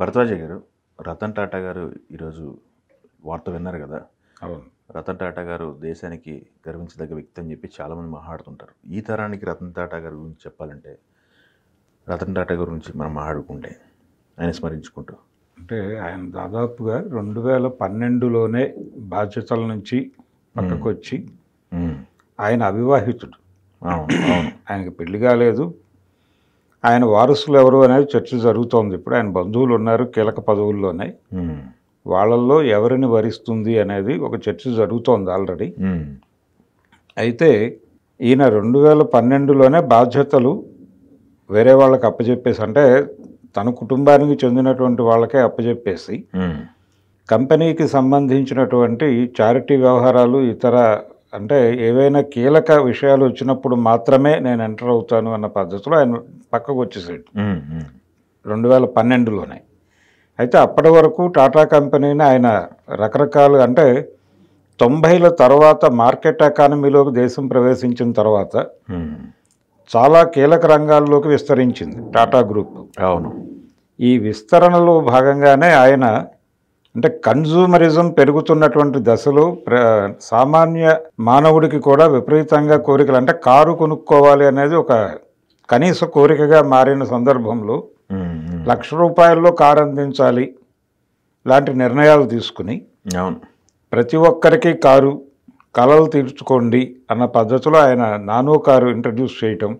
భరద్వాజ గారు రతన్ టాటా గారు ఈరోజు వార్త విన్నారు కదా అవును రతన్ టాటా గారు దేశానికి గర్వించదగ్గ వ్యక్తి అని చెప్పి చాలామంది మాట్లాడుతుంటారు ఈ తరానికి రతన్ టాటా గారి గురించి చెప్పాలంటే రతన్ టాటా గురించి మనం మాట్లాడుకుంటే ఆయన స్మరించుకుంటూ అంటే ఆయన దాదాపుగా రెండు వేల పన్నెండులోనే బాధ్యతల నుంచి పక్కకొచ్చి ఆయన అవివాహితుడు అవును అవును ఆయనకి పెళ్లి కాలేదు ఆయన వారసులు ఎవరు అనేది చర్చ జరుగుతోంది ఇప్పుడు ఆయన బంధువులు ఉన్నారు కీలక పదవుల్లోనే వాళ్ళల్లో ఎవరిని వరిస్తుంది అనేది ఒక చర్చ జరుగుతోంది ఆల్రెడీ అయితే ఈయన రెండు వేల పన్నెండులోనే బాధ్యతలు వేరే వాళ్ళకి అప్పచెప్పేసి అంటే తన కుటుంబానికి చెందినటువంటి వాళ్ళకే అప్పచెప్పేసి కంపెనీకి సంబంధించినటువంటి చారిటీ వ్యవహారాలు ఇతర అంటే ఏవైనా కీలక విషయాలు వచ్చినప్పుడు మాత్రమే నేను ఎంటర్ అవుతాను అన్న పద్ధతిలో ఆయన పక్కకు వచ్చేసాడు రెండు వేల పన్నెండులోనే అయితే అప్పటి వరకు టాటా కంపెనీని ఆయన రకరకాలు అంటే తొంభైల తర్వాత మార్కెట్ ఎకానమీలోకి దేశం ప్రవేశించిన తర్వాత చాలా కీలక రంగాల్లోకి విస్తరించింది టాటా గ్రూప్ అవును ఈ విస్తరణలో భాగంగానే ఆయన అంటే కన్జూమరిజం పెరుగుతున్నటువంటి దశలో సామాన్య మానవుడికి కూడా విపరీతంగా కోరికలు అంటే కారు కొనుక్కోవాలి అనేది ఒక కనీస కోరికగా మారిన సందర్భంలో లక్ష రూపాయల్లో కారు అందించాలి లాంటి నిర్ణయాలు తీసుకుని ప్రతి ఒక్కరికి కారు కళలు తీర్చుకోండి అన్న పద్ధతిలో ఆయన నానో కారు ఇంట్రడ్యూస్ చేయటం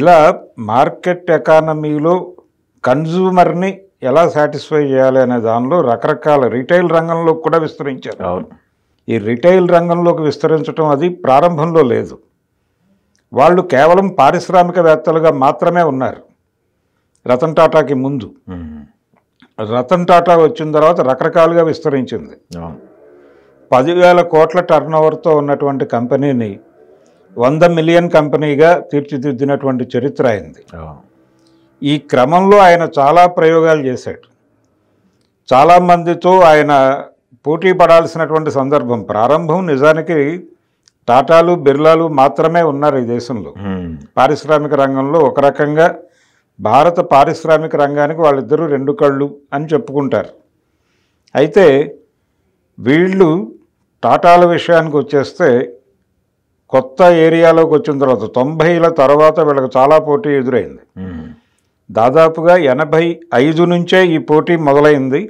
ఇలా మార్కెట్ ఎకానమీలో కన్జ్యూమర్ని ఎలా సాటిస్ఫై చేయాలి అనే దానిలో రకరకాల రిటైల్ రంగంలో కూడా విస్తరించారు అవును ఈ రిటైల్ రంగంలోకి విస్తరించడం అది ప్రారంభంలో లేదు వాళ్ళు కేవలం పారిశ్రామికవేత్తలుగా మాత్రమే ఉన్నారు రతన్ టాటాకి ముందు రతన్ టాటా వచ్చిన తర్వాత రకరకాలుగా విస్తరించింది పదివేల కోట్ల టర్న్ ఓవర్తో ఉన్నటువంటి కంపెనీని వంద మిలియన్ కంపెనీగా తీర్చిదిద్దినటువంటి చరిత్ర అయింది ఈ క్రమంలో ఆయన చాలా ప్రయోగాలు చేశాడు చాలామందితో ఆయన పోటీ పడాల్సినటువంటి సందర్భం ప్రారంభం నిజానికి టాటాలు బిర్లాలు మాత్రమే ఉన్నారు ఈ దేశంలో పారిశ్రామిక రంగంలో ఒక రకంగా భారత పారిశ్రామిక రంగానికి వాళ్ళిద్దరూ రెండు కళ్ళు అని చెప్పుకుంటారు అయితే వీళ్ళు టాటాల విషయానికి వచ్చేస్తే కొత్త ఏరియాలోకి వచ్చిన తర్వాత తొంభైల తర్వాత వీళ్ళకి చాలా పోటీ ఎదురైంది దాదాపుగా ఎనభై ఐదు నుంచే ఈ పోటీ మొదలైంది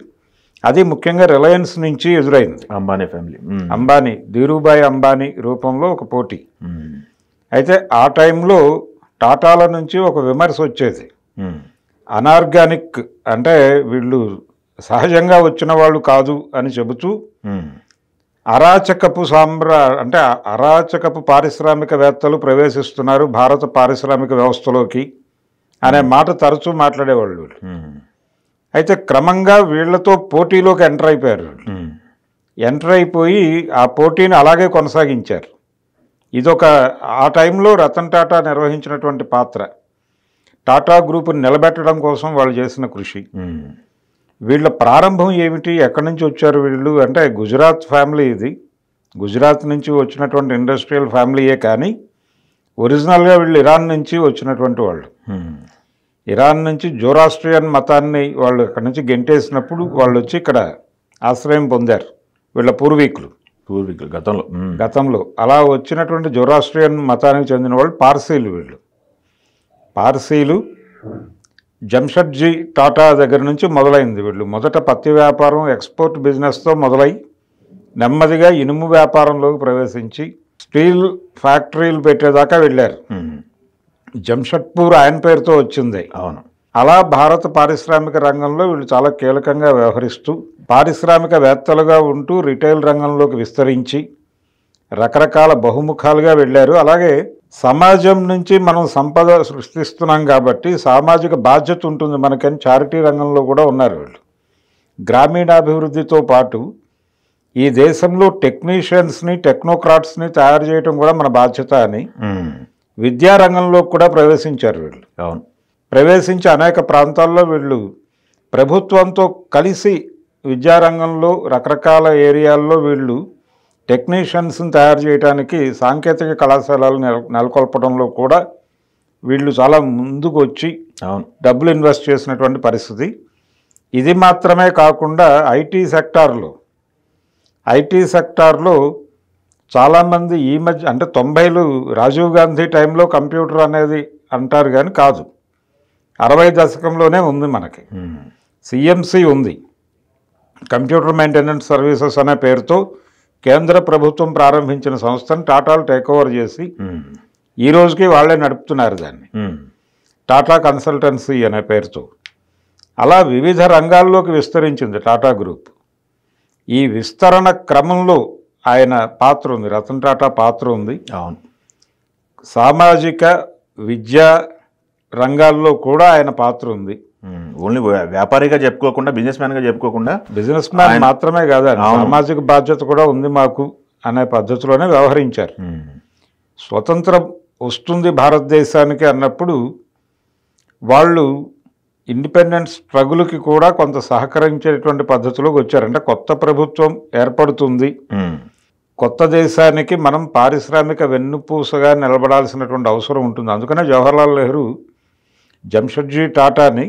అది ముఖ్యంగా రిలయన్స్ నుంచి ఎదురైంది అంబానీ ఫ్యామిలీ అంబానీ ధీరుభాయ్ అంబానీ రూపంలో ఒక పోటీ అయితే ఆ టైంలో టాటాల నుంచి ఒక విమర్శ వచ్చేది అనార్గానిక్ అంటే వీళ్ళు సహజంగా వచ్చిన వాళ్ళు కాదు అని చెబుతూ అరాచకపు సామ్రా అంటే అరాచకపు పారిశ్రామికవేత్తలు ప్రవేశిస్తున్నారు భారత పారిశ్రామిక వ్యవస్థలోకి అనే మాట తరచూ మాట్లాడేవాళ్ళు అయితే క్రమంగా వీళ్లతో పోటీలోకి ఎంటర్ అయిపోయారు ఎంటర్ అయిపోయి ఆ పోటీని అలాగే కొనసాగించారు ఇదొక ఆ టైంలో రతన్ టాటా నిర్వహించినటువంటి పాత్ర టాటా గ్రూపుని నిలబెట్టడం కోసం వాళ్ళు చేసిన కృషి వీళ్ళ ప్రారంభం ఏమిటి ఎక్కడి నుంచి వచ్చారు వీళ్ళు అంటే గుజరాత్ ఫ్యామిలీ ఇది గుజరాత్ నుంచి వచ్చినటువంటి ఇండస్ట్రియల్ ఫ్యామిలీయే కానీ ఒరిజినల్గా వీళ్ళు ఇరాన్ నుంచి వచ్చినటువంటి వాళ్ళు ఇరాన్ నుంచి జోరాస్ట్రియన్ మతాన్ని వాళ్ళు అక్కడి నుంచి గెంటేసినప్పుడు వాళ్ళు వచ్చి ఇక్కడ ఆశ్రయం పొందారు వీళ్ళ పూర్వీకులు పూర్వీకులు గతంలో గతంలో అలా వచ్చినటువంటి జోరాస్ట్రియన్ మతానికి చెందిన వాళ్ళు పార్సీలు వీళ్ళు పార్సీలు జంషడ్జీ టాటా దగ్గర నుంచి మొదలైంది వీళ్ళు మొదట పత్తి వ్యాపారం ఎక్స్పోర్ట్ బిజినెస్తో మొదలై నెమ్మదిగా ఇనుము వ్యాపారంలోకి ప్రవేశించి స్టీల్ ఫ్యాక్టరీలు పెట్టేదాకా వెళ్ళారు జంషెడ్పూర్ ఆయన పేరుతో వచ్చింది అవును అలా భారత పారిశ్రామిక రంగంలో వీళ్ళు చాలా కీలకంగా వ్యవహరిస్తూ పారిశ్రామికవేత్తలుగా ఉంటూ రిటైల్ రంగంలోకి విస్తరించి రకరకాల బహుముఖాలుగా వెళ్ళారు అలాగే సమాజం నుంచి మనం సంపద సృష్టిస్తున్నాం కాబట్టి సామాజిక బాధ్యత ఉంటుంది మనకని చారిటీ రంగంలో కూడా ఉన్నారు వీళ్ళు గ్రామీణాభివృద్ధితో పాటు ఈ దేశంలో టెక్నీషియన్స్ని టెక్నోక్రాట్స్ని తయారు చేయడం కూడా మన బాధ్యత అని విద్యారంగంలో కూడా ప్రవేశించారు వీళ్ళు అవును ప్రవేశించి అనేక ప్రాంతాల్లో వీళ్ళు ప్రభుత్వంతో కలిసి విద్యారంగంలో రకరకాల ఏరియాల్లో వీళ్ళు టెక్నీషియన్స్ని తయారు చేయడానికి సాంకేతిక కళాశాలలు నెల నెలకొల్పడంలో కూడా వీళ్ళు చాలా ముందుకు వచ్చి అవును డబ్బులు ఇన్వెస్ట్ చేసినటువంటి పరిస్థితి ఇది మాత్రమే కాకుండా ఐటీ సెక్టార్లో ఐటీ సెక్టార్లో చాలామంది ఈ మధ్య అంటే తొంభైలు రాజీవ్ గాంధీ టైంలో కంప్యూటర్ అనేది అంటారు కానీ కాదు అరవై దశకంలోనే ఉంది మనకి సిఎంసి ఉంది కంప్యూటర్ మెయింటెనెన్స్ సర్వీసెస్ అనే పేరుతో కేంద్ర ప్రభుత్వం ప్రారంభించిన సంస్థను టాటాలు టేక్ ఓవర్ చేసి ఈ రోజుకి వాళ్ళే నడుపుతున్నారు దాన్ని టాటా కన్సల్టెన్సీ అనే పేరుతో అలా వివిధ రంగాల్లోకి విస్తరించింది టాటా గ్రూప్ ఈ విస్తరణ క్రమంలో ఆయన పాత్ర ఉంది రతన్ టాటా పాత్ర ఉంది అవును సామాజిక విద్యా రంగాల్లో కూడా ఆయన పాత్ర ఉంది ఓన్లీ వ్యాపారిగా చెప్పుకోకుండా బిజినెస్ మ్యాన్గా చెప్పుకోకుండా బిజినెస్ మ్యాన్ మాత్రమే కాదు సామాజిక బాధ్యత కూడా ఉంది మాకు అనే పద్ధతిలోనే వ్యవహరించారు స్వతంత్రం వస్తుంది భారతదేశానికి అన్నప్పుడు వాళ్ళు ఇండిపెండెంట్ స్ట్రగుల్కి కూడా కొంత సహకరించేటువంటి పద్ధతిలోకి వచ్చారంటే కొత్త ప్రభుత్వం ఏర్పడుతుంది కొత్త దేశానికి మనం పారిశ్రామిక వెన్నుపూసగా నిలబడాల్సినటువంటి అవసరం ఉంటుంది అందుకనే జవహర్లాల్ నెహ్రూ జంషెడ్జీ టాటాని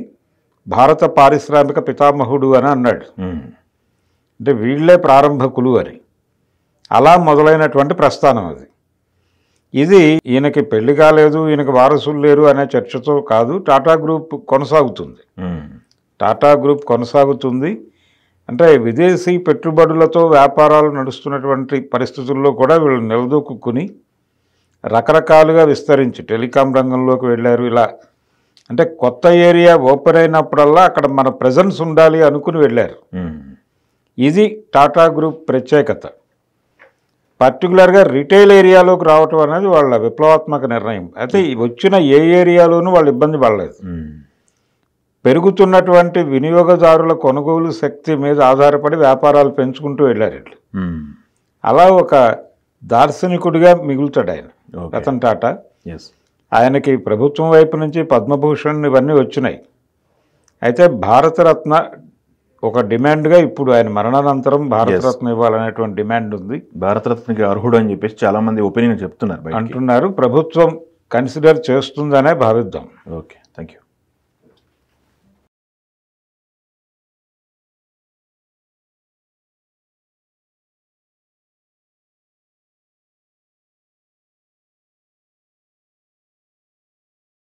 భారత పారిశ్రామిక పితామహుడు అని అన్నాడు అంటే వీళ్లే ప్రారంభకులు అని అలా మొదలైనటువంటి ప్రస్థానం అది ఇది ఈయనకి పెళ్లి కాలేదు ఈయనకి వారసులు లేరు అనే చర్చతో కాదు టాటా గ్రూప్ కొనసాగుతుంది టాటా గ్రూప్ కొనసాగుతుంది అంటే విదేశీ పెట్టుబడులతో వ్యాపారాలు నడుస్తున్నటువంటి పరిస్థితుల్లో కూడా వీళ్ళు నిలదొక్కుని రకరకాలుగా విస్తరించి టెలికాం రంగంలోకి వెళ్ళారు ఇలా అంటే కొత్త ఏరియా ఓపెన్ అయినప్పుడల్లా అక్కడ మన ప్రజెన్స్ ఉండాలి అనుకుని వెళ్ళారు ఇది టాటా గ్రూప్ ప్రత్యేకత పర్టికులర్గా రిటైల్ ఏరియాలోకి రావటం అనేది వాళ్ళ విప్లవాత్మక నిర్ణయం అయితే వచ్చిన ఏ ఏరియాలోనూ వాళ్ళు ఇబ్బంది పడలేదు పెరుగుతున్నటువంటి వినియోగదారుల కొనుగోలు శక్తి మీద ఆధారపడి వ్యాపారాలు పెంచుకుంటూ వెళ్ళారు వీళ్ళు అలా ఒక దార్శనికుడిగా మిగులుతాడు ఆయన రతన్ టాటా ఆయనకి ప్రభుత్వం వైపు నుంచి పద్మభూషణ్ ఇవన్నీ వచ్చినాయి అయితే భారతరత్న ఒక డిమాండ్గా ఇప్పుడు ఆయన మరణానంతరం భారతరత్న ఇవ్వాలనేటువంటి డిమాండ్ ఉంది భారతరత్నకి అర్హుడు అని చెప్పేసి చాలామంది ఒపీనియన్ చెప్తున్నారు అంటున్నారు ప్రభుత్వం కన్సిడర్ చేస్తుందనే భావిద్దాం ఓకే థ్యాంక్ యూ